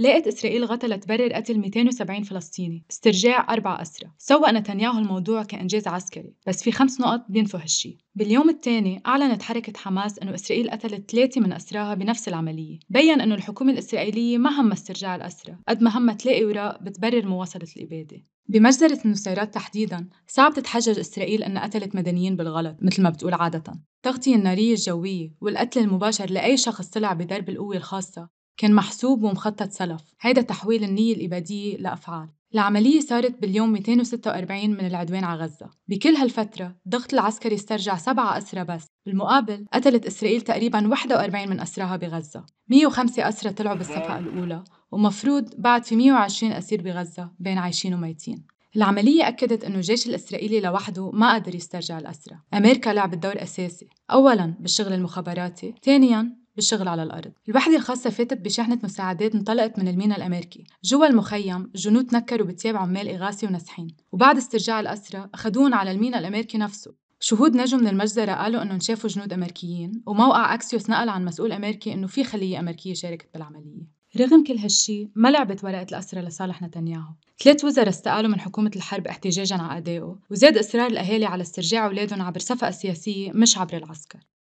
لقت إسرائيل غطى لتبرر قتل 270 فلسطيني استرجاع أربع أسرى سوى نتنياهو الموضوع كإنجاز عسكري بس في خمس نقط بينفوا هالشي باليوم الثاني أعلنت حركة حماس أنه إسرائيل قتلت ثلاثة من أسراها بنفس العملية بين أنه الحكومة الإسرائيلية ما همها استرجاع الأسرى قد ما همها تلاقي وراء بتبرر مواصلة الإبادة بمجزرة النصيرات تحديدا صعب تتحجج إسرائيل أنها قتلت مدنيين بالغلط مثل ما بتقول عادة التغطية النارية الجوية والقتل المباشر لأي شخص طلع بدرب القوة الخاصة كان محسوب ومخطط سلف هيدا تحويل النية الإبادية لأفعال العملية صارت باليوم 246 من العدوان على غزة بكل هالفترة الضغط العسكري استرجع سبعة أسرى بس بالمقابل قتلت إسرائيل تقريبا 41 من أسراها بغزة 105 أسرى طلعوا بالصفقة الأولى ومفروض بعد في 120 أسير بغزة بين عايشين وميتين العملية أكدت أنه الجيش الإسرائيلي لوحده ما قدر يسترجع الأسرى أمريكا لعبت دور أساسي أولاً بالشغل المخابراتي ثانياً بالشغل على الأرض الوحدة الخاصة فاتت بشحنة مساعدات انطلقت من الميناء الأمريكي جوا المخيم جنود تنكروا بتياب عمال إغاثي ونازحين وبعد استرجاع الأسرى أخذوهم على الميناء الأمريكي نفسه شهود نجوا من المجزرة قالوا إنهم شافوا جنود أمريكيين وموقع أكسيوس نقل عن مسؤول أمريكي إنه في خلية أمريكية شاركت بالعملية رغم كل هالشي ما لعبت ورقة الأسرى لصالح نتنياهو ثلاث وزراء استقالوا من حكومة الحرب احتجاجا على أدائه وزاد إصرار الأهالي على استرجاع أولادهم عبر صفقة سياسية مش عبر العسكر